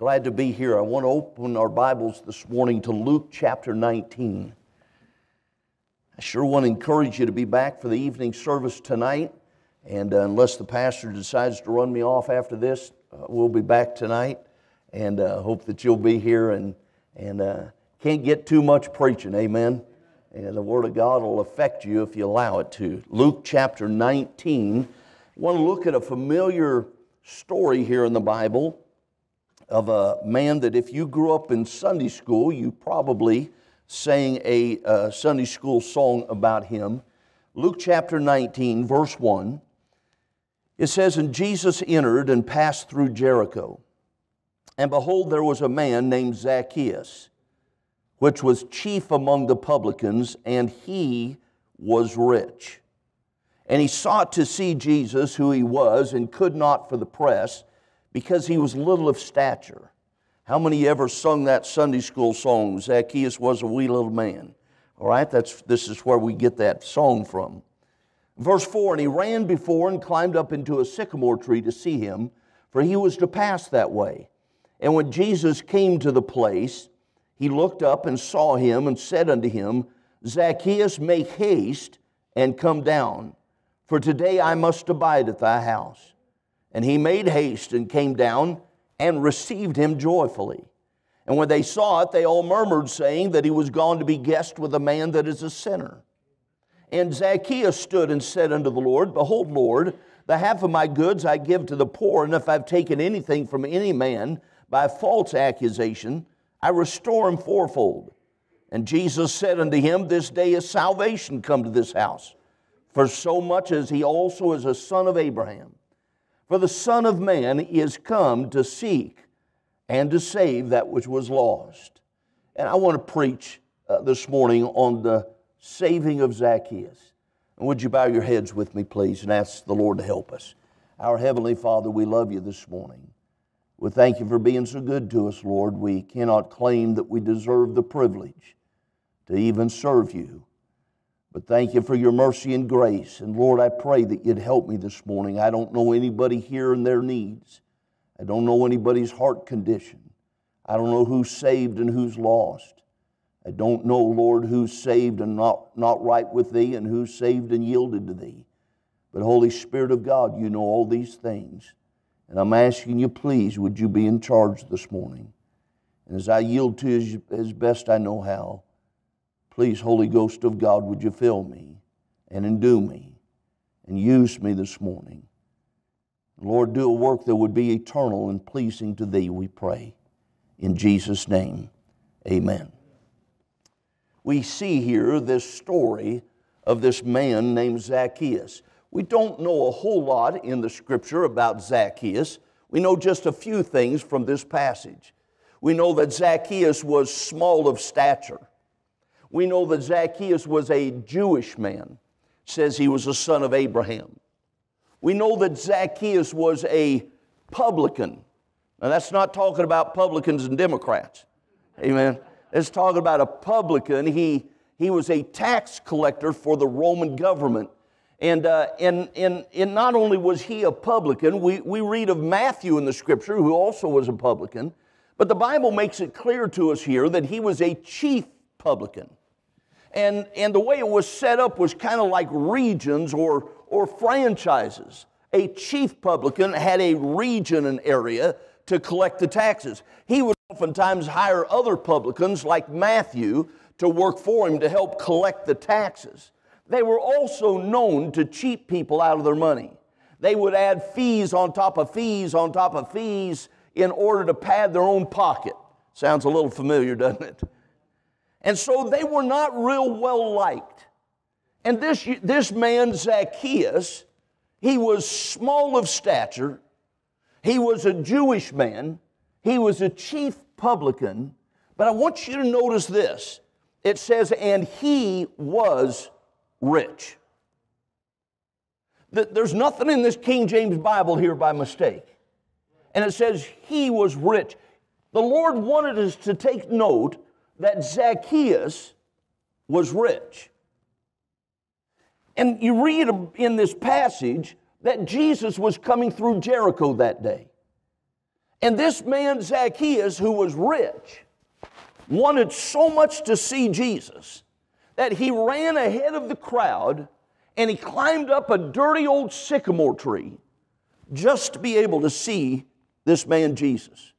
Glad to be here. I want to open our Bibles this morning to Luke chapter 19. I sure want to encourage you to be back for the evening service tonight. And uh, unless the pastor decides to run me off after this, uh, we'll be back tonight. And uh, hope that you'll be here and, and uh, can't get too much preaching. Amen. And the Word of God will affect you if you allow it to. Luke chapter 19. I want to look at a familiar story here in the Bible of a man that if you grew up in Sunday school, you probably sang a uh, Sunday school song about him. Luke chapter 19, verse 1, it says, And Jesus entered and passed through Jericho. And behold, there was a man named Zacchaeus, which was chief among the publicans, and he was rich. And he sought to see Jesus, who he was, and could not for the press because he was little of stature. How many ever sung that Sunday school song, Zacchaeus was a wee little man? All right, that's, this is where we get that song from. Verse 4 And he ran before and climbed up into a sycamore tree to see him, for he was to pass that way. And when Jesus came to the place, he looked up and saw him and said unto him, Zacchaeus, make haste and come down, for today I must abide at thy house. And he made haste and came down and received him joyfully. And when they saw it, they all murmured, saying that he was gone to be guest with a man that is a sinner. And Zacchaeus stood and said unto the Lord, Behold, Lord, the half of my goods I give to the poor, and if I've taken anything from any man by false accusation, I restore him fourfold. And Jesus said unto him, This day is salvation come to this house, for so much as he also is a son of Abraham. For the Son of Man is come to seek and to save that which was lost. And I want to preach uh, this morning on the saving of Zacchaeus. And would you bow your heads with me, please, and ask the Lord to help us? Our Heavenly Father, we love you this morning. We thank you for being so good to us, Lord. We cannot claim that we deserve the privilege to even serve you. But thank you for your mercy and grace. And Lord, I pray that you'd help me this morning. I don't know anybody here and their needs. I don't know anybody's heart condition. I don't know who's saved and who's lost. I don't know, Lord, who's saved and not, not right with thee and who's saved and yielded to thee. But, Holy Spirit of God, you know all these things. And I'm asking you, please, would you be in charge this morning? And as I yield to you as, as best I know how, Please, Holy Ghost of God, would you fill me and endue me and use me this morning? Lord, do a work that would be eternal and pleasing to Thee, we pray. In Jesus' name, amen. We see here this story of this man named Zacchaeus. We don't know a whole lot in the scripture about Zacchaeus. We know just a few things from this passage. We know that Zacchaeus was small of stature. We know that Zacchaeus was a Jewish man, says he was a son of Abraham. We know that Zacchaeus was a publican. Now, that's not talking about publicans and Democrats. Amen. It's talking about a publican. He, he was a tax collector for the Roman government. And, uh, and, and, and not only was he a publican, we, we read of Matthew in the scripture, who also was a publican, but the Bible makes it clear to us here that he was a chief publican. And, and the way it was set up was kind of like regions or, or franchises. A chief publican had a region, and area, to collect the taxes. He would oftentimes hire other publicans like Matthew to work for him to help collect the taxes. They were also known to cheat people out of their money. They would add fees on top of fees on top of fees in order to pad their own pocket. Sounds a little familiar, doesn't it? And so they were not real well liked. And this, this man, Zacchaeus, he was small of stature, he was a Jewish man, he was a chief publican. But I want you to notice this it says, and he was rich. There's nothing in this King James Bible here by mistake. And it says, he was rich. The Lord wanted us to take note that Zacchaeus was rich. And you read in this passage that Jesus was coming through Jericho that day. And this man, Zacchaeus, who was rich, wanted so much to see Jesus that he ran ahead of the crowd and he climbed up a dirty old sycamore tree just to be able to see this man, Jesus.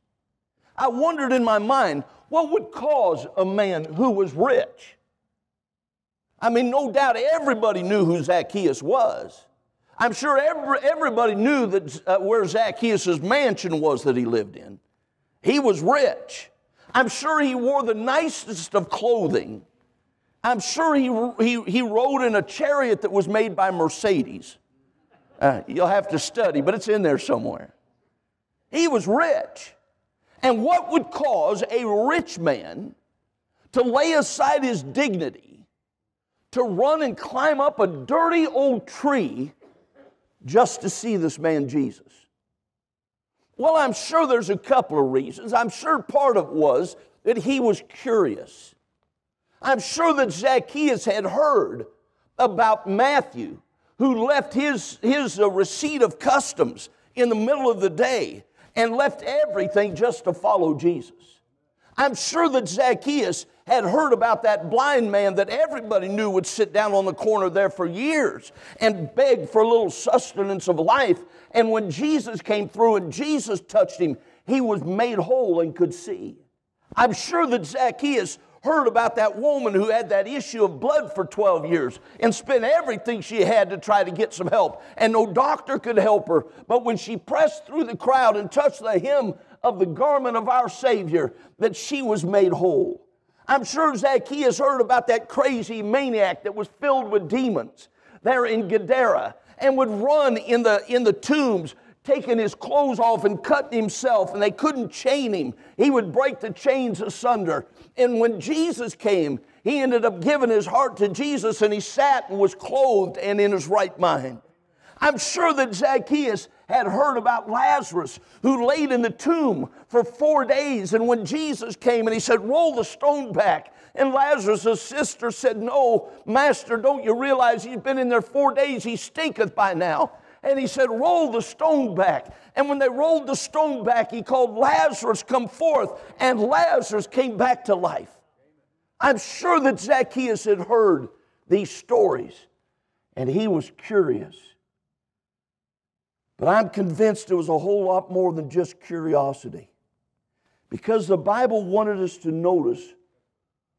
I wondered in my mind, what would cause a man who was rich? I mean, no doubt everybody knew who Zacchaeus was. I'm sure every, everybody knew that, uh, where Zacchaeus' mansion was that he lived in. He was rich. I'm sure he wore the nicest of clothing. I'm sure he, he, he rode in a chariot that was made by Mercedes. Uh, you'll have to study, but it's in there somewhere. He was rich. And what would cause a rich man to lay aside his dignity, to run and climb up a dirty old tree just to see this man Jesus? Well, I'm sure there's a couple of reasons. I'm sure part of it was that he was curious. I'm sure that Zacchaeus had heard about Matthew, who left his, his uh, receipt of customs in the middle of the day and left everything just to follow Jesus. I'm sure that Zacchaeus had heard about that blind man that everybody knew would sit down on the corner there for years and beg for a little sustenance of life. And when Jesus came through and Jesus touched him, he was made whole and could see. I'm sure that Zacchaeus heard about that woman who had that issue of blood for 12 years and spent everything she had to try to get some help, and no doctor could help her. But when she pressed through the crowd and touched the hem of the garment of our Savior, that she was made whole. I'm sure Zacchaeus heard about that crazy maniac that was filled with demons there in Gadara and would run in the, in the tombs taken his clothes off and cut himself, and they couldn't chain him. He would break the chains asunder. And when Jesus came, he ended up giving his heart to Jesus, and he sat and was clothed and in his right mind. I'm sure that Zacchaeus had heard about Lazarus who laid in the tomb for four days. And when Jesus came and he said, Roll the stone back. And Lazarus' sister said, No, Master, don't you realize he's been in there four days? He stinketh by now and he said, Roll the stone back. And when they rolled the stone back, he called Lazarus, Come forth. And Lazarus came back to life. I'm sure that Zacchaeus had heard these stories and he was curious. But I'm convinced it was a whole lot more than just curiosity because the Bible wanted us to notice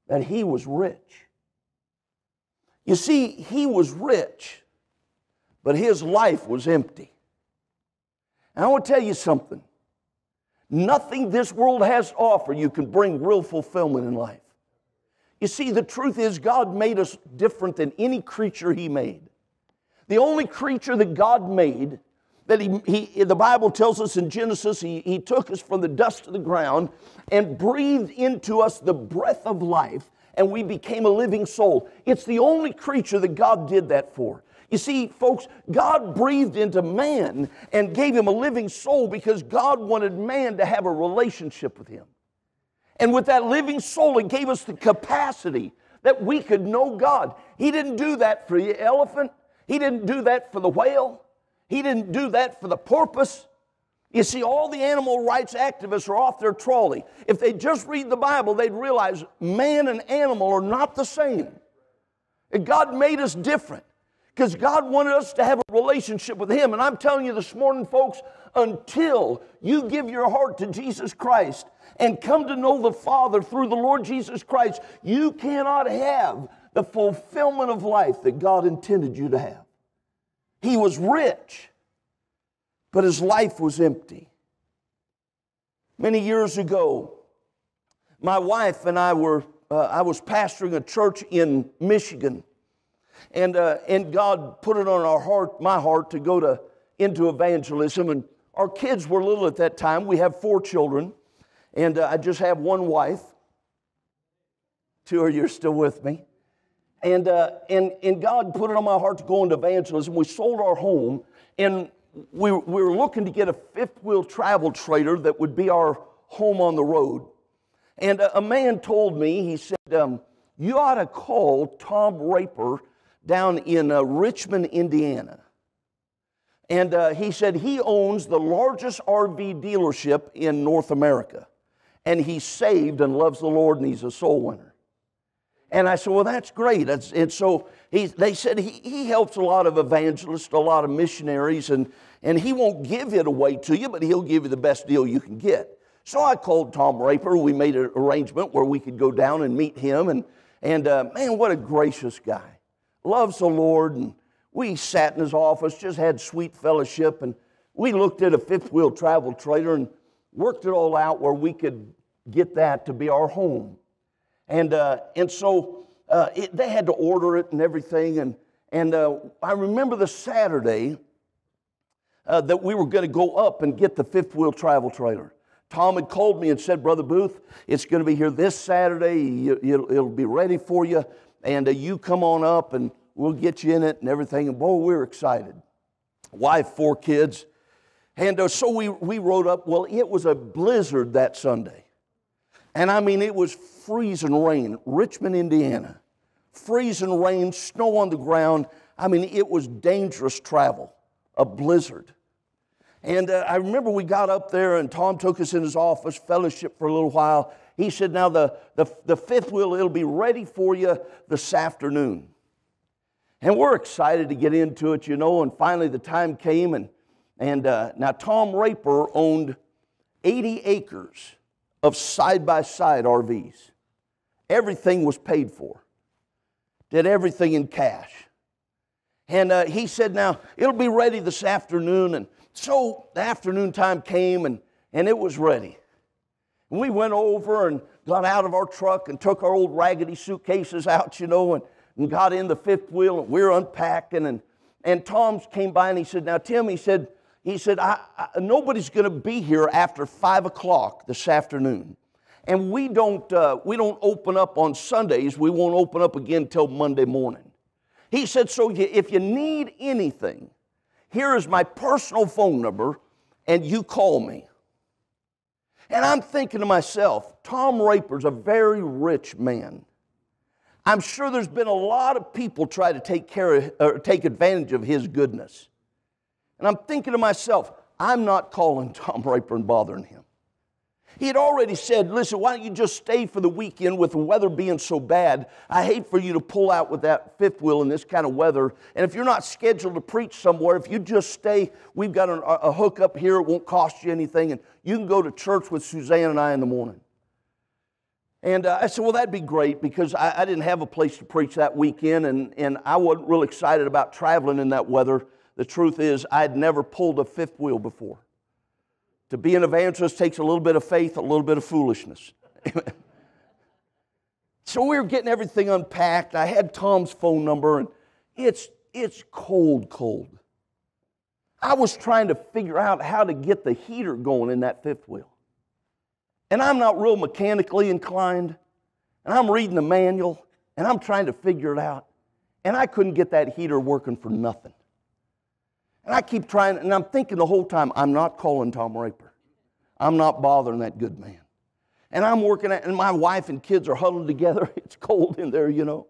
that he was rich. You see, he was rich but his life was empty. And I want to tell you something. Nothing this world has to offer you can bring real fulfillment in life. You see, the truth is, God made us different than any creature He made. The only creature that God made, that he, he the Bible tells us in Genesis, he, he took us from the dust of the ground and breathed into us the breath of life, and we became a living soul. It's the only creature that God did that for. You see, folks, God breathed into man and gave him a living soul because God wanted man to have a relationship with him. And with that living soul, He gave us the capacity that we could know God. He didn't do that for the elephant, He didn't do that for the whale, He didn't do that for the porpoise. You see, all the animal rights activists are off their trolley. If they just read the Bible, they'd realize man and animal are not the same. God made us different because God wanted us to have a relationship with Him. And I'm telling you this morning, folks, until you give your heart to Jesus Christ and come to know the Father through the Lord Jesus Christ, you cannot have the fulfillment of life that God intended you to have. He was rich, but his life was empty. Many years ago, my wife and I were, uh, I was pastoring a church in Michigan. And, uh, and God put it on our heart, my heart, to go to, into evangelism. And our kids were little at that time. We have four children, and uh, I just have one wife. Two of you are still with me. And, uh, and, and God put it on my heart to go into evangelism. We sold our home, and we, we were looking to get a fifth wheel travel trailer that would be our home on the road. And a, uh, a man told me, he said, um, You ought to call Tom Raper down in uh, Richmond, Indiana. And uh, he said he owns the largest RV dealership in North America. And he's saved and loves the Lord and he's a soul winner. And I said, Well, that's great. And so he, they said he, he helps a lot of evangelists, a lot of missionaries, and, and he won't give it away to you, but he'll give you the best deal you can get. So I called Tom Raper. We made an arrangement where we could go down and meet him. And, and uh, man, what a gracious guy loves the Lord, and we sat in his office, just had sweet fellowship, and we looked at a fifth wheel travel trailer and worked it all out where we could get that to be our home. And, uh, and so uh, it, they had to order it and everything. And, and uh, I remember the Saturday uh, that we were going to go up and get the fifth wheel travel trailer. Tom had called me and said, Brother Booth, it's going to be here this Saturday. it'll be ready for you and uh, you come on up and we'll get you in it and everything. And boy, we were excited. Wife, four kids. And uh, so we, we rode up. Well, it was a blizzard that Sunday. And I mean, it was freezing rain, Richmond, Indiana. Freezing rain, snow on the ground. I mean, it was dangerous travel, a blizzard. And uh, I remember we got up there, and Tom took us in his office, fellowship for a little while. He said, Now the, the, the fifth wheel, it'll be ready for you this afternoon. And we're excited to get into it, you know. And finally, the time came, and, and uh, now Tom Raper owned 80 acres of side by side RVs. Everything was paid for, did everything in cash. And uh, he said, Now it'll be ready this afternoon. And so the afternoon time came, and, and it was ready. We went over and got out of our truck and took our old raggedy suitcases out, you know, and, and got in the fifth wheel and we we're unpacking. And, and Tom's came by and he said, Now, Tim, he said, he said, I, I, nobody's going to be here after five o'clock this afternoon. And we don't, uh, we don't open up on Sundays. We won't open up again till Monday morning. He said, So you, if you need anything, here is my personal phone number and you call me. And I'm thinking to myself, Tom Raper's a very rich man. I'm sure there's been a lot of people try to take care of, or take advantage of his goodness. And I'm thinking to myself, I'm not calling Tom Raper and bothering him. He had already said, Listen, why don't you just stay for the weekend with the weather being so bad? I hate for you to pull out with that fifth wheel in this kind of weather. And if you're not scheduled to preach somewhere, if you just stay, we've got a, a here, it won't cost you anything, and you can go to church with Suzanne and I in the morning. And uh, I said, Well, that'd be great because I, I didn't have a place to preach that weekend, and, and I wasn't real excited about traveling in that weather. The truth is, I'd never pulled a fifth wheel before. To be an evangelist takes a little bit of faith, a little bit of foolishness. so we were getting everything unpacked. I had Tom's phone number, and it's, it's cold, cold. I was trying to figure out how to get the heater going in that fifth wheel. And I'm not real mechanically inclined, and I'm reading the manual, and I'm trying to figure it out. And I couldn't get that heater working for nothing. And I keep trying, and I'm thinking the whole time, I'm not calling Tom Raper. I'm not bothering that good man. And I'm working at, and my wife and kids are huddled together. It's cold in there, you know.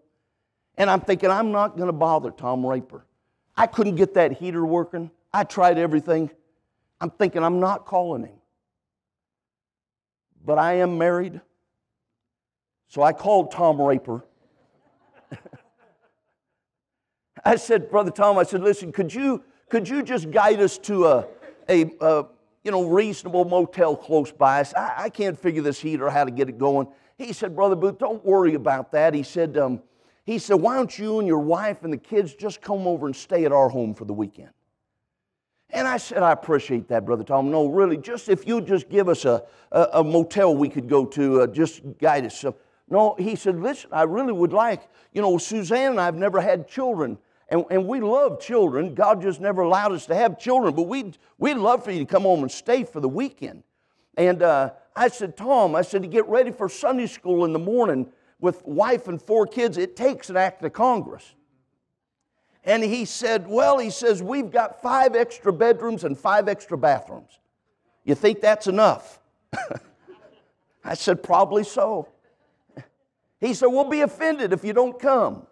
And I'm thinking, I'm not going to bother Tom Raper. I couldn't get that heater working. I tried everything. I'm thinking, I'm not calling him. But I am married. So I called Tom Raper. I said, Brother Tom, I said, listen, could you could you just guide us to a, a, a you know, reasonable motel close by us? I, I, can't figure this heater how to get it going. He said, Brother Booth, don't worry about that. He said, um, he said, why don't you and your wife and the kids just come over and stay at our home for the weekend? And I said, I appreciate that, Brother Tom. No, really, just if you just give us a, a, a motel we could go to, uh, just guide us. So, no, he said, listen, I really would like, you know, Suzanne and I have never had children. And, and we love children. God just never allowed us to have children, but we'd, we'd love for you to come home and stay for the weekend. And uh, I said, Tom, I said, to get ready for Sunday school in the morning with wife and four kids, it takes an act of Congress. And he said, Well, he says, we've got five extra bedrooms and five extra bathrooms. You think that's enough? I said, Probably so. He said, We'll be offended if you don't come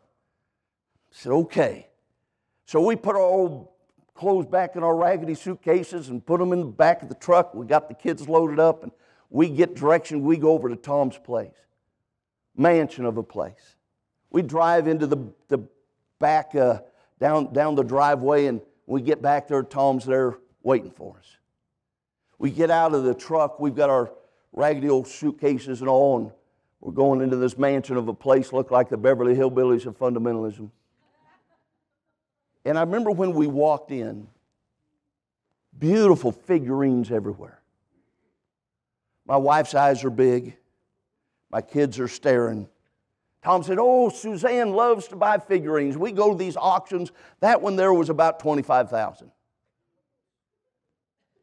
said, okay. So we put our old clothes back in our raggedy suitcases and put them in the back of the truck. We got the kids loaded up and we get direction. We go over to Tom's place, mansion of a place. We drive into the, the back, uh, down, down the driveway, and we get back there. Tom's there waiting for us. We get out of the truck. We've got our raggedy old suitcases and all, and we're going into this mansion of a place, look like the Beverly Hillbillies of fundamentalism. And I remember when we walked in, beautiful figurines everywhere. My wife's eyes are big. My kids are staring. Tom said, Oh, Suzanne loves to buy figurines. We go to these auctions. That one there was about 25,000.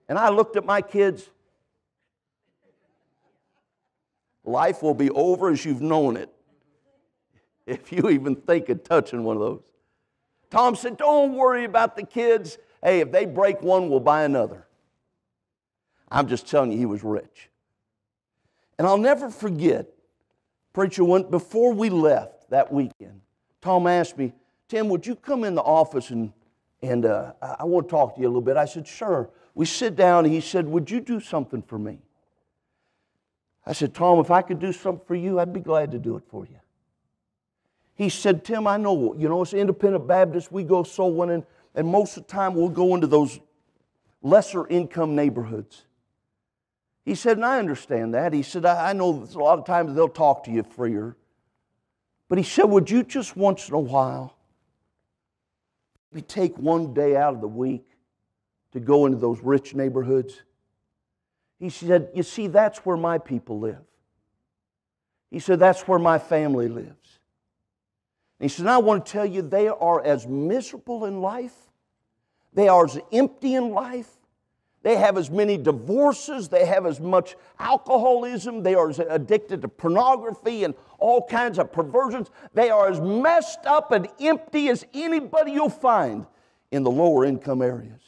And I looked at my kids. Life will be over as you've known it if you even think of touching one of those. Tom said, Don't worry about the kids. Hey, if they break one, we'll buy another. I'm just telling you, he was rich. And I'll never forget, preacher, when, before we left that weekend, Tom asked me, Tim, would you come in the office and, and uh, I want to talk to you a little bit? I said, Sure. We sit down, and he said, Would you do something for me? I said, Tom, if I could do something for you, I'd be glad to do it for you. He said, Tim, I know, you know, as independent Baptists, we go so winning, and most of the time we'll go into those lesser income neighborhoods. He said, and I understand that. He said, I, I know a lot of times they'll talk to you freer. But he said, Would you just once in a while maybe take one day out of the week to go into those rich neighborhoods? He said, You see, that's where my people live. He said, That's where my family lives he says, I want to tell you, they are as miserable in life, they are as empty in life, they have as many divorces, they have as much alcoholism, they are as addicted to pornography and all kinds of perversions. They are as messed up and empty as anybody you'll find in the lower income areas.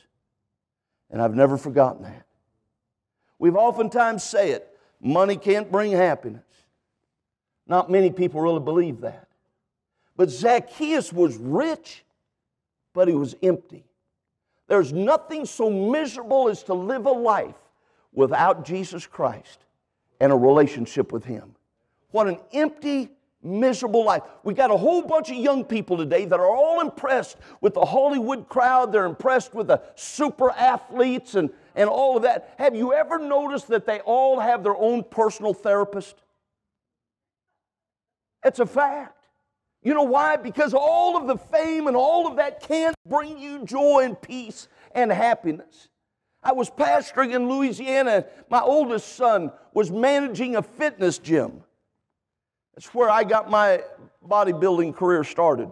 And I've never forgotten that. We've oftentimes said it money can't bring happiness. Not many people really believe that. But Zacchaeus was rich, but he was empty. There's nothing so miserable as to live a life without Jesus Christ and a relationship with Him. What an empty, miserable life. We got a whole bunch of young people today that are all impressed with the Hollywood crowd. They're impressed with the super athletes and, and all of that. Have you ever noticed that they all have their own personal therapist? It's a fact. You know why? Because all of the fame and all of that can't bring you joy and peace and happiness. I was pastoring in Louisiana. My oldest son was managing a fitness gym. That's where I got my bodybuilding career started.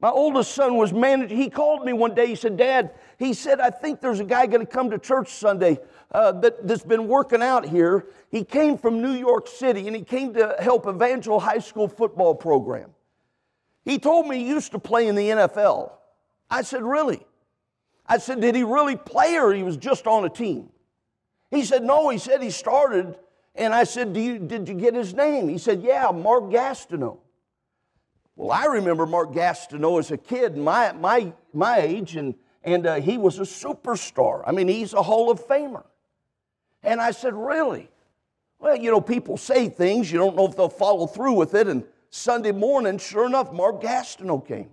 My oldest son was managing. He called me one day. He said, Dad, he said, I think there's a guy going to come to church Sunday uh, that, that's been working out here. He came from New York City and he came to help Evangel High School football program. He told me he used to play in the NFL. I said, Really? I said, Did he really play or he was just on a team? He said, No, he said he started. And I said, you, Did you get his name? He said, Yeah, Mark Gastineau. Well, I remember Mark Gastineau as a kid, my, my, my age, and, and uh, he was a superstar. I mean, he's a Hall of Famer. And I said, Really? Well, you know, people say things, you don't know if they'll follow through with it. And Sunday morning, sure enough, Mark Gastineau came.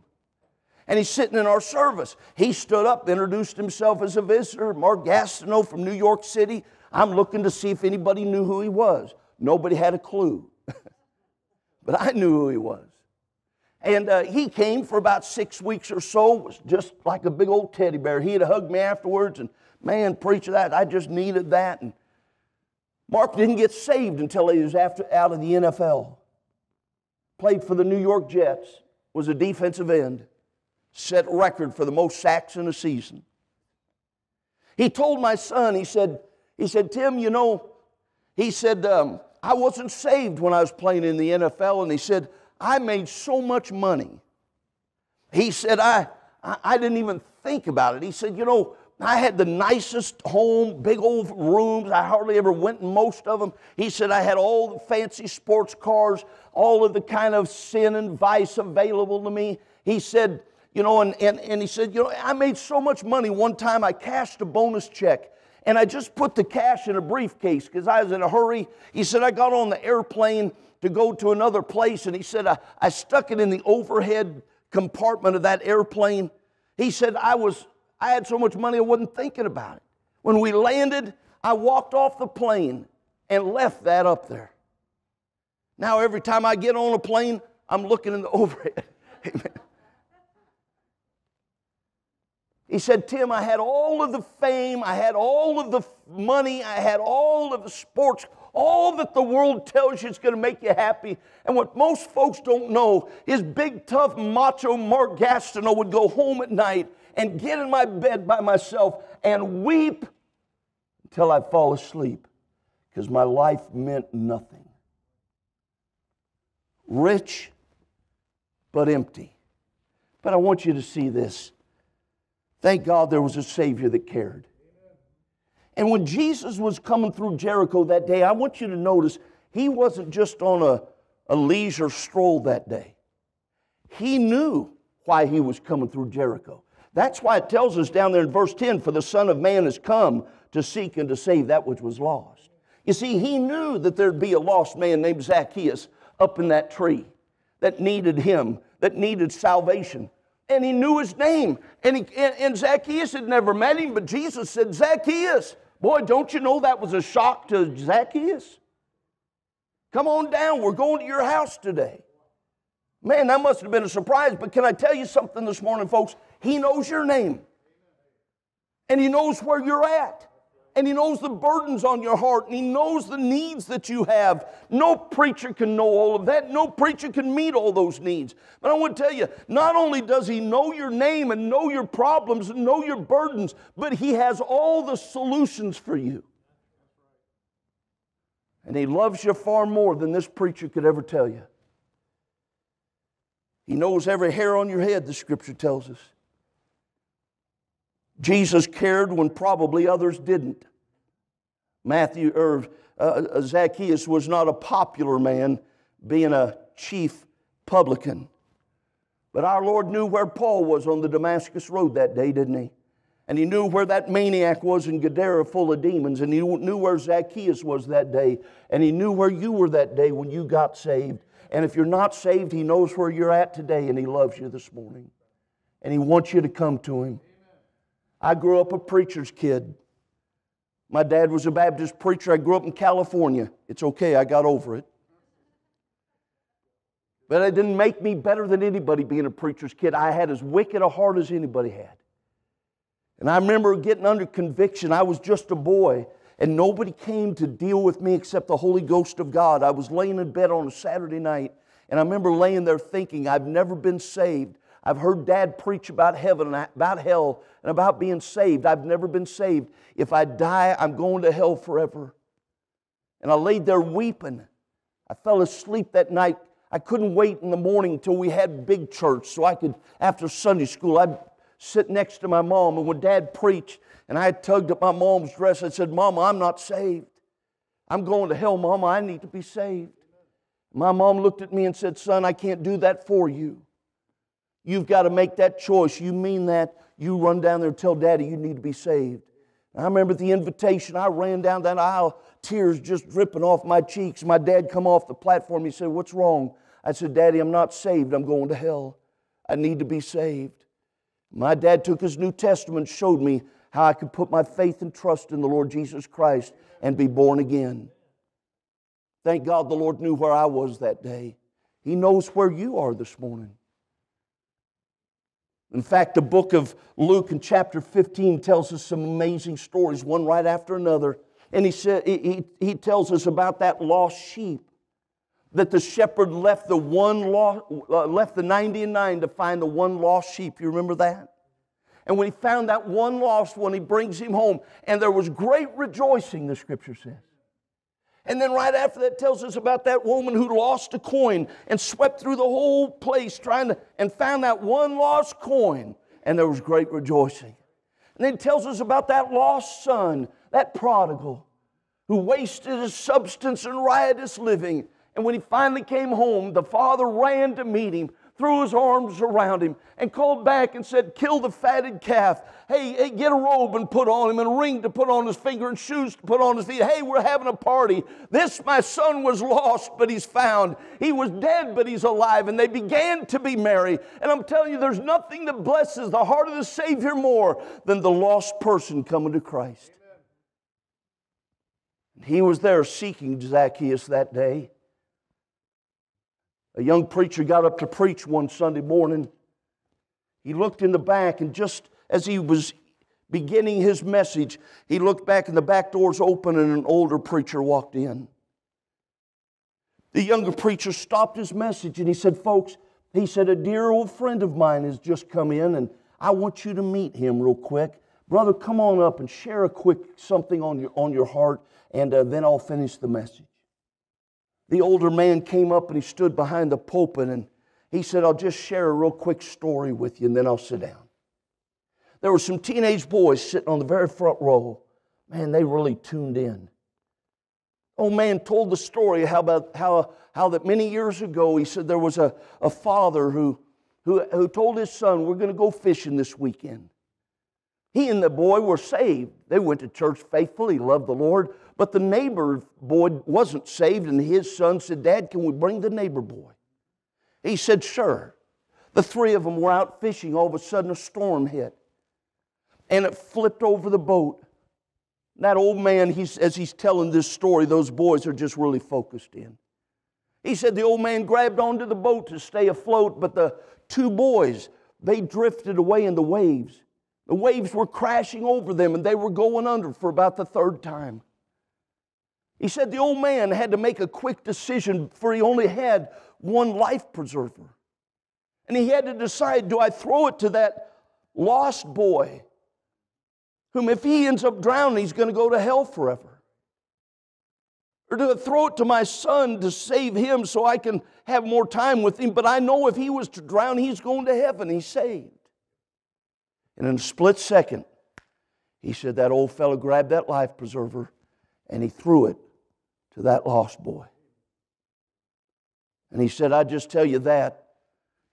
And he's sitting in our service. He stood up, introduced himself as a visitor, Mark Gastineau from New York City. I'm looking to see if anybody knew who he was. Nobody had a clue, but I knew who he was. And uh, he came for about six weeks or so, was just like a big old teddy bear. He'd hug me afterwards and Man, preach that I just needed that. And Mark didn't get saved until he was after, out of the NFL. Played for the New York Jets, was a defensive end, set record for the most sacks in a season. He told my son, he said, he said, Tim, you know, he said, um, I wasn't saved when I was playing in the NFL, and he said, I made so much money. He said, I, I, I didn't even think about it. He said, you know, I had the nicest home, big old rooms. I hardly ever went in most of them. He said I had all the fancy sports cars, all of the kind of sin and vice available to me. He said, you know, and, and, and he said, you know, I made so much money one time I cashed a bonus check and I just put the cash in a briefcase because I was in a hurry. He said, I got on the airplane to go to another place and he said, I, I stuck it in the overhead compartment of that airplane. He said, I was I had so much money I wasn't thinking about it. When we landed, I walked off the plane and left that up there. Now, every time I get on a plane, I'm looking in the overhead. Amen. He said, Tim, I had all of the fame, I had all of the money, I had all of the sports, all that the world tells you is going to make you happy. And what most folks don't know is big, tough, macho Mark Gastineau would go home at night and get in my bed by myself and weep until I fall asleep because my life meant nothing. Rich, but empty. But I want you to see this. Thank God there was a Savior that cared. And when Jesus was coming through Jericho that day, I want you to notice he wasn't just on a, a leisure stroll that day. He knew why he was coming through Jericho. That's why it tells us down there in verse 10 For the Son of Man has come to seek and to save that which was lost. You see, he knew that there'd be a lost man named Zacchaeus up in that tree that needed him, that needed salvation. And he knew his name. And, he, and, and Zacchaeus had never met him, but Jesus said, Zacchaeus, boy, don't you know that was a shock to Zacchaeus? Come on down, we're going to your house today. Man, that must have been a surprise, but can I tell you something this morning, folks? He knows your name. And He knows where you're at. And He knows the burdens on your heart. And He knows the needs that you have. No preacher can know all of that. No preacher can meet all those needs. But I want to tell you not only does He know your name and know your problems and know your burdens, but He has all the solutions for you. And He loves you far more than this preacher could ever tell you. He knows every hair on your head, the scripture tells us. Jesus cared when probably others didn't. Matthew or er, uh, uh, Zacchaeus was not a popular man, being a chief publican. But our Lord knew where Paul was on the Damascus Road that day, didn't he? And he knew where that maniac was in Gadara full of demons. And he knew where Zacchaeus was that day. And he knew where you were that day when you got saved. And if you're not saved, he knows where you're at today and he loves you this morning. And he wants you to come to him. I grew up a preacher's kid. My dad was a Baptist preacher. I grew up in California. It's okay, I got over it. But it didn't make me better than anybody being a preacher's kid. I had as wicked a heart as anybody had. And I remember getting under conviction. I was just a boy, and nobody came to deal with me except the Holy Ghost of God. I was laying in bed on a Saturday night, and I remember laying there thinking, I've never been saved. I've heard dad preach about heaven and about hell and about being saved. I've never been saved. If I die, I'm going to hell forever. And I laid there weeping. I fell asleep that night. I couldn't wait in the morning till we had big church so I could, after Sunday school, I'd sit next to my mom. And when dad preached and I tugged at my mom's dress, I said, Mama, I'm not saved. I'm going to hell, Mama. I need to be saved. My mom looked at me and said, Son, I can't do that for you. You've got to make that choice. You mean that. You run down there and tell daddy you need to be saved. I remember the invitation. I ran down that aisle, tears just dripping off my cheeks. My dad come off the platform. He said, "What's wrong?" I said, "Daddy, I'm not saved. I'm going to hell. I need to be saved." My dad took his New Testament, showed me how I could put my faith and trust in the Lord Jesus Christ and be born again. Thank God the Lord knew where I was that day. He knows where you are this morning. In fact, the book of Luke in chapter 15 tells us some amazing stories, one right after another. And he, said, he, he tells us about that lost sheep that the shepherd left the one lost, uh, left the 90 and 9 to find the one lost sheep. You remember that? And when he found that one lost one, he brings him home. And there was great rejoicing, the scripture says. And then right after that tells us about that woman who lost a coin and swept through the whole place trying to and found that one lost coin and there was great rejoicing. And then it tells us about that lost son, that prodigal who wasted his substance in riotous living. And when he finally came home, the father ran to meet him, threw his arms around him, and called back and said, Kill the fatted calf. Hey, hey, get a robe and put on him, and a ring to put on his finger, and shoes to put on his feet. Hey, we're having a party. This, my son, was lost, but he's found. He was dead, but he's alive. And they began to be merry. And I'm telling you, there's nothing that blesses the heart of the Savior more than the lost person coming to Christ. He was there seeking Zacchaeus that day. A young preacher got up to preach one Sunday morning. He looked in the back, and just as he was beginning his message, he looked back, and the back doors opened, and an older preacher walked in. The younger preacher stopped his message and he said, Folks, he said, a dear old friend of mine has just come in, and I want you to meet him real quick. Brother, come on up and share a quick something on your, on your heart, and uh, then I'll finish the message the older man came up and he stood behind the pulpit and he said, I'll just share a real quick story with you and then I'll sit down. There were some teenage boys sitting on the very front row. Man, they really tuned in. Old man told the story how about how, how that many years ago he said there was a, a father who, who, who told his son, We're going to go fishing this weekend. He and the boy were saved. They went to church faithfully, loved the Lord, but the neighbor boy wasn't saved, and his son said, Dad, can we bring the neighbor boy? He said, Sure. The three of them were out fishing. All of a sudden, a storm hit, and it flipped over the boat. That old man, he's, as he's telling this story, those boys are just really focused in. He said the old man grabbed onto the boat to stay afloat, but the two boys, they drifted away in the waves. The waves were crashing over them and they were going under for about the third time. He said the old man had to make a quick decision, for he only had one life preserver. And he had to decide do I throw it to that lost boy, whom if he ends up drowning, he's going to go to hell forever? Or do I throw it to my son to save him so I can have more time with him? But I know if he was to drown, he's going to heaven, he's saved. And in a split second, he said that old fellow grabbed that life preserver and he threw it to that lost boy. And he said, I just tell you that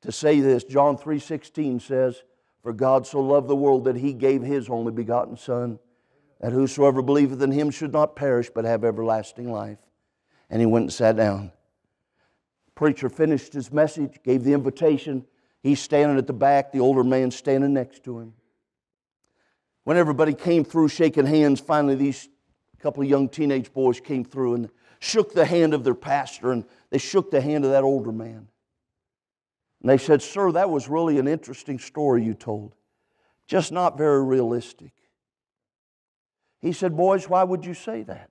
to say this. John 3:16 says, "For God so loved the world that he gave his only begotten son, that whosoever believeth in him should not perish but have everlasting life." And he went and sat down. The preacher finished his message, gave the invitation, He's standing at the back, the older man standing next to him. When everybody came through shaking hands, finally these couple of young teenage boys came through and shook the hand of their pastor and they shook the hand of that older man. And they said, Sir, that was really an interesting story you told, just not very realistic. He said, Boys, why would you say that?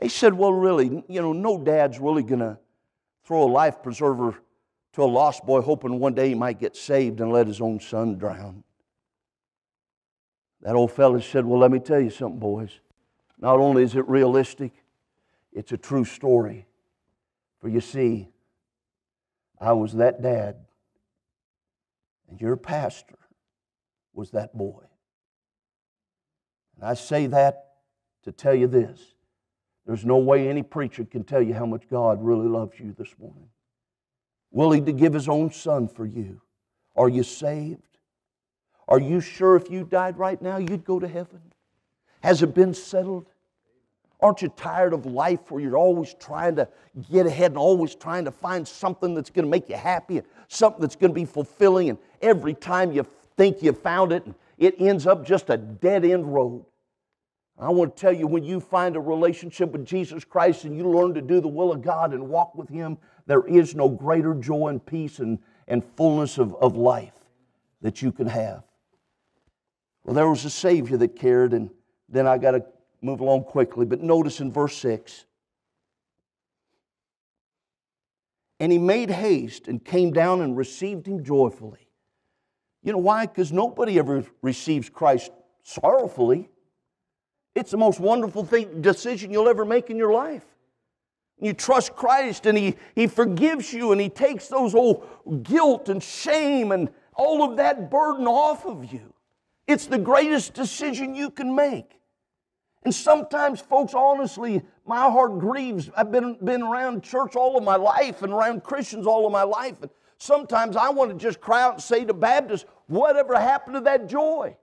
They said, Well, really, you know, no dad's really going to throw a life preserver to a lost boy hoping one day he might get saved and let his own son drown. That old fella said, Well, let me tell you something, boys. Not only is it realistic, it's a true story. For you see, I was that dad, and your pastor was that boy. And I say that to tell you this there's no way any preacher can tell you how much God really loves you this morning willing to give his own son for you. Are you saved? Are you sure if you died right now, you'd go to heaven? Has it been settled? Aren't you tired of life where you're always trying to get ahead and always trying to find something that's going to make you happy and something that's going to be fulfilling? And every time you think you found it, it ends up just a dead end road. I want to tell you when you find a relationship with Jesus Christ and you learn to do the will of God and walk with Him, there is no greater joy and peace and, and fullness of, of life that you can have. Well, there was a Savior that cared, and then I got to move along quickly. But notice in verse 6 And he made haste and came down and received him joyfully. You know why? Because nobody ever receives Christ sorrowfully. It's the most wonderful thing, decision you'll ever make in your life. You trust Christ and he, he forgives you and He takes those old guilt and shame and all of that burden off of you. It's the greatest decision you can make. And sometimes, folks, honestly, my heart grieves. I've been, been around church all of my life and around Christians all of my life. And sometimes I want to just cry out and say to Baptists, whatever happened to that joy?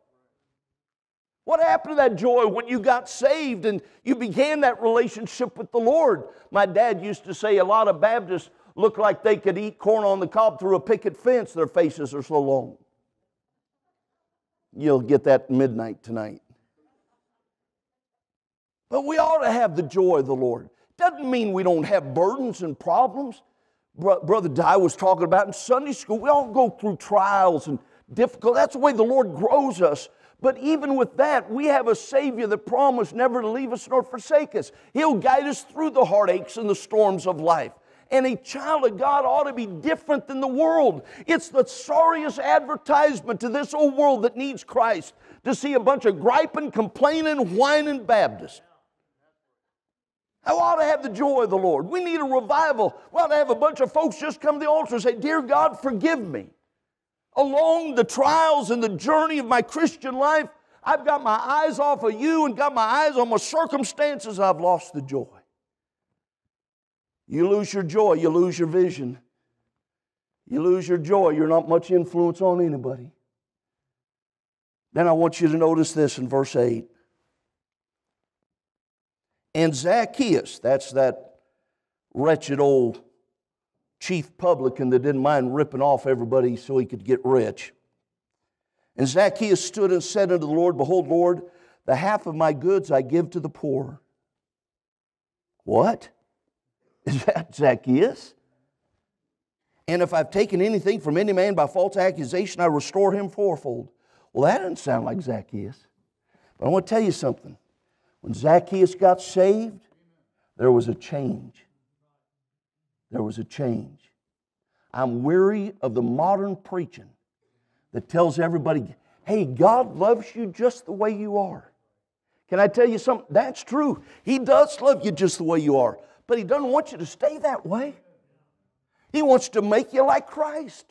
What happened to that joy when you got saved and you began that relationship with the Lord? My dad used to say a lot of Baptists look like they could eat corn on the cob through a picket fence, their faces are so long. You'll get that midnight tonight. But we ought to have the joy of the Lord. Doesn't mean we don't have burdens and problems. Brother Di was talking about in Sunday school, we all go through trials and difficult. That's the way the Lord grows us but even with that, we have a Savior that promised never to leave us nor forsake us. He'll guide us through the heartaches and the storms of life. And a child of God ought to be different than the world. It's the sorriest advertisement to this old world that needs Christ to see a bunch of griping, complaining, whining Baptists. I ought to have the joy of the Lord. We need a revival. We ought to have a bunch of folks just come to the altar and say, Dear God, forgive me along the trials and the journey of my Christian life, I've got my eyes off of you and got my eyes on my circumstances. I've lost the joy. You lose your joy, you lose your vision. You lose your joy, you're not much influence on anybody. Then I want you to notice this in verse 8. And Zacchaeus, that's that wretched old chief publican that didn't mind ripping off everybody so he could get rich. And Zacchaeus stood and said unto the Lord, Behold, Lord, the half of my goods I give to the poor. What? Is that Zacchaeus? And if I've taken anything from any man by false accusation, I restore him fourfold. Well, that doesn't sound like Zacchaeus. But I want to tell you something. When Zacchaeus got saved, there was a change there was a change. I'm weary of the modern preaching that tells everybody, hey, God loves you just the way you are. Can I tell you something? That's true. He does love you just the way you are, but He doesn't want you to stay that way. He wants to make you like Christ.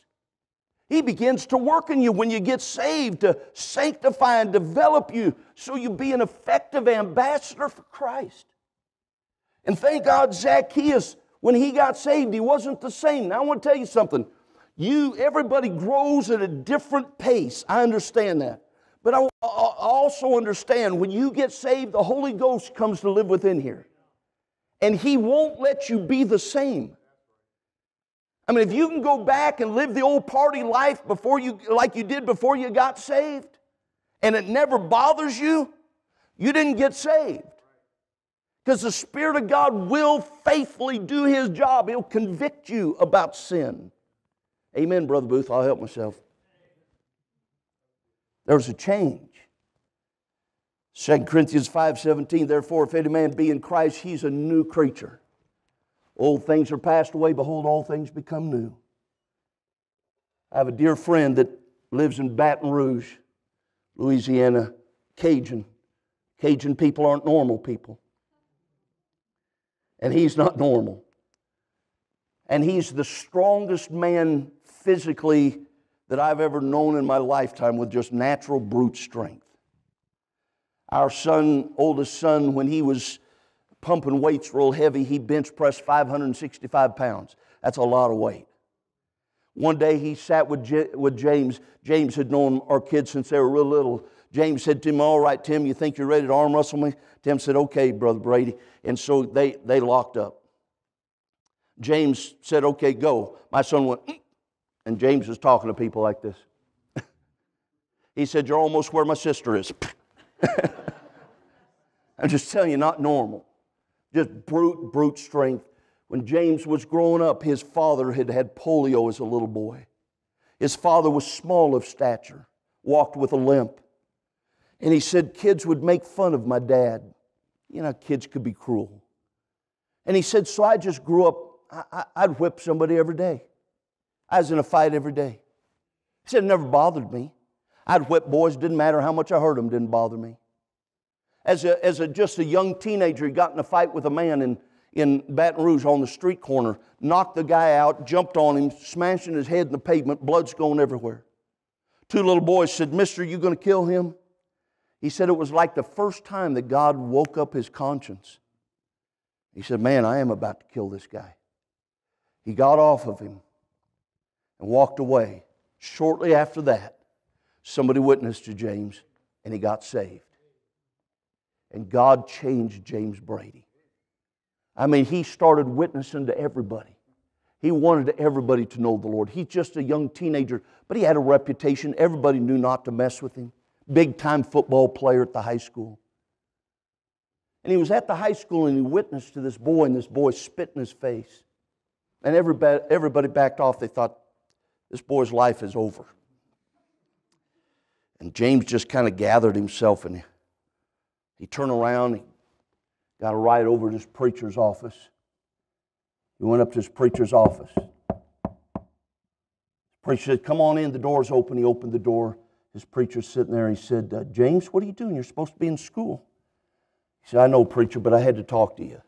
He begins to work in you when you get saved to sanctify and develop you so you be an effective ambassador for Christ. And thank God Zacchaeus when he got saved, he wasn't the same. Now I want to tell you something. You, everybody grows at a different pace. I understand that. But I, I also understand when you get saved, the Holy Ghost comes to live within here. And he won't let you be the same. I mean, if you can go back and live the old party life before you, like you did before you got saved, and it never bothers you, you didn't get saved because the Spirit of God will faithfully do His job. He'll convict you about sin. Amen, Brother Booth. I'll help myself. There's a change. 2 Corinthians 5:17 Therefore if any man be in Christ he's a new creature. Old things are passed away behold all things become new. I have a dear friend that lives in Baton Rouge, Louisiana, Cajun. Cajun people aren't normal people and he's not normal. And he's the strongest man physically that I've ever known in my lifetime with just natural brute strength. Our son, oldest son, when he was pumping weights real heavy, he bench pressed 565 pounds. That's a lot of weight. One day he sat with, J- with James. James had known our kids since they were real little. James said to him, All right, Tim, you think you're ready to arm wrestle me? Tim said, Okay, Brother Brady. And so they, they locked up. James said, Okay, go. My son went, and James was talking to people like this. he said, You're almost where my sister is. I'm just telling you, not normal. Just brute, brute strength. When James was growing up, his father had had polio as a little boy. His father was small of stature, walked with a limp. And he said kids would make fun of my dad. You know, kids could be cruel. And he said, So I just grew up, I, I, would whip somebody every day. I was in a fight every day. He said, It never bothered me. I'd whip boys, didn't matter how much I hurt them, didn't bother me. As, a, as a, just a young teenager, he got in a fight with a man in, in Baton Rouge on the street corner, knocked the guy out, jumped on him, smashing his head in the pavement, blood's going everywhere. Two little boys said, Mister, you gonna kill him? He said it was like the first time that God woke up his conscience. He said, Man, I am about to kill this guy. He got off of him and walked away. Shortly after that, somebody witnessed to James and he got saved. And God changed James Brady. I mean, he started witnessing to everybody. He wanted everybody to know the Lord. He's just a young teenager, but he had a reputation. Everybody knew not to mess with him big time football player at the high school. And he was at the high school and he witnessed to this boy, and this boy spit in his face. And everybody, everybody backed off. They thought, this boy's life is over. And James just kind of gathered himself and he turned around, he got a ride over to his preacher's office. He went up to his preacher's office. Preacher said, Come on in, the door's open. He opened the door. This preacher's sitting there. He said, uh, James, what are you doing? You're supposed to be in school. He said, I know, preacher, but I had to talk to you.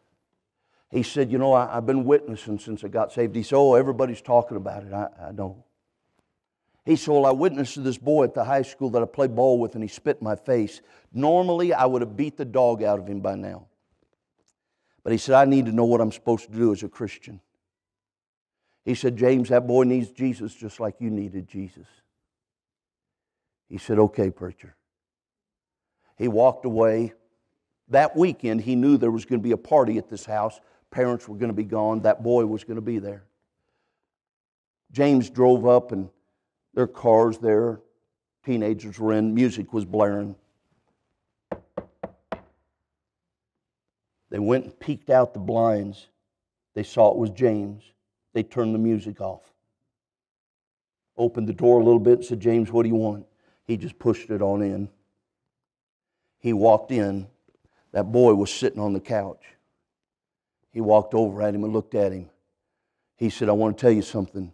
He said, You know, I, have been witnessing since I got saved. He said, Oh, everybody's talking about it. I, I know. He said, Well, I witnessed this boy at the high school that I played ball with, and he spit in my face. Normally, I would have beat the dog out of him by now. But he said, I need to know what I'm supposed to do as a Christian. He said, James, that boy needs Jesus just like you needed Jesus. He said, Okay, preacher. He walked away. That weekend, he knew there was going to be a party at this house. Parents were going to be gone. That boy was going to be there. James drove up, and their cars there. Teenagers were in. Music was blaring. They went and peeked out the blinds. They saw it was James. They turned the music off. Opened the door a little bit and said, James, what do you want? He just pushed it on in. He walked in. That boy was sitting on the couch. He walked over at him and looked at him. He said, I want to tell you something.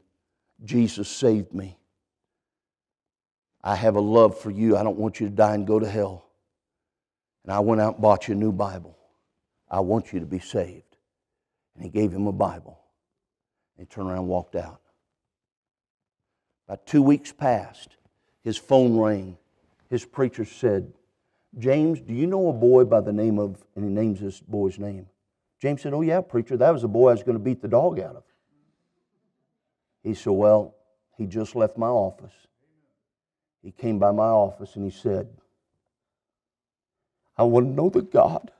Jesus saved me. I have a love for you. I don't want you to die and go to hell. And I went out and bought you a new Bible. I want you to be saved. And he gave him a Bible. And He turned around and walked out. About two weeks passed. His phone rang. His preacher said, James, do you know a boy by the name of, and he names this boy's name. James said, Oh, yeah, preacher, that was the boy I was going to beat the dog out of. He said, Well, he just left my office. He came by my office and he said, I want to know the God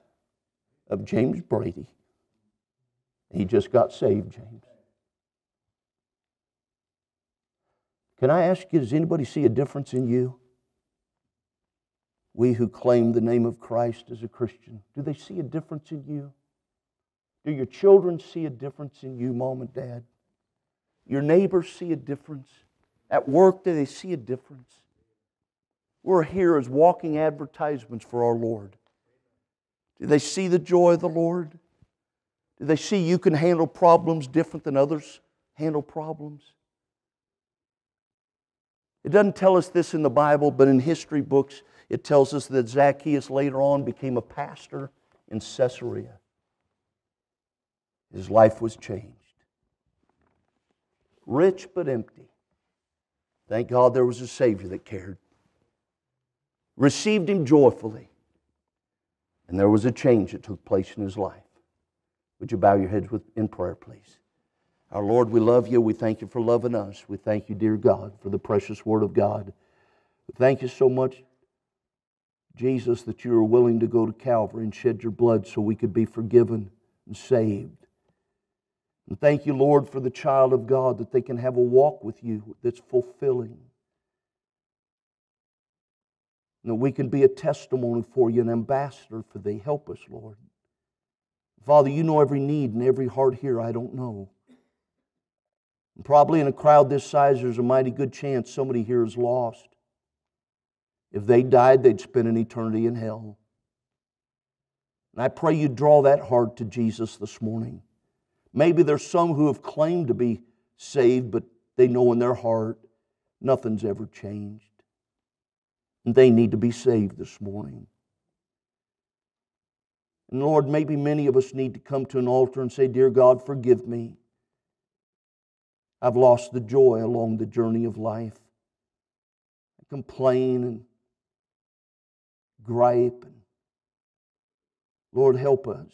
of James Brady. He just got saved, James. Can I ask you, does anybody see a difference in you? We who claim the name of Christ as a Christian, do they see a difference in you? Do your children see a difference in you, mom and dad? Your neighbors see a difference? At work, do they see a difference? We're here as walking advertisements for our Lord. Do they see the joy of the Lord? Do they see you can handle problems different than others handle problems? It doesn't tell us this in the Bible, but in history books, it tells us that Zacchaeus later on became a pastor in Caesarea. His life was changed. Rich but empty. Thank God there was a Savior that cared. Received him joyfully. And there was a change that took place in his life. Would you bow your heads in prayer, please? Our Lord, we love you. We thank you for loving us. We thank you, dear God, for the precious Word of God. Thank you so much, Jesus, that you are willing to go to Calvary and shed your blood so we could be forgiven and saved. And thank you, Lord, for the child of God that they can have a walk with you that's fulfilling. And that we can be a testimony for you, an ambassador for thee. Help us, Lord. Father, you know every need and every heart here I don't know. And probably in a crowd this size, there's a mighty good chance somebody here is lost. If they died, they'd spend an eternity in hell. And I pray you draw that heart to Jesus this morning. Maybe there's some who have claimed to be saved, but they know in their heart nothing's ever changed. And they need to be saved this morning. And Lord, maybe many of us need to come to an altar and say, Dear God, forgive me. I've lost the joy along the journey of life. I complain and gripe. And Lord, help us.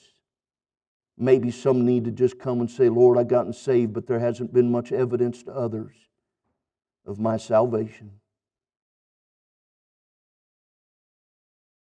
Maybe some need to just come and say, Lord, I've gotten saved, but there hasn't been much evidence to others of my salvation.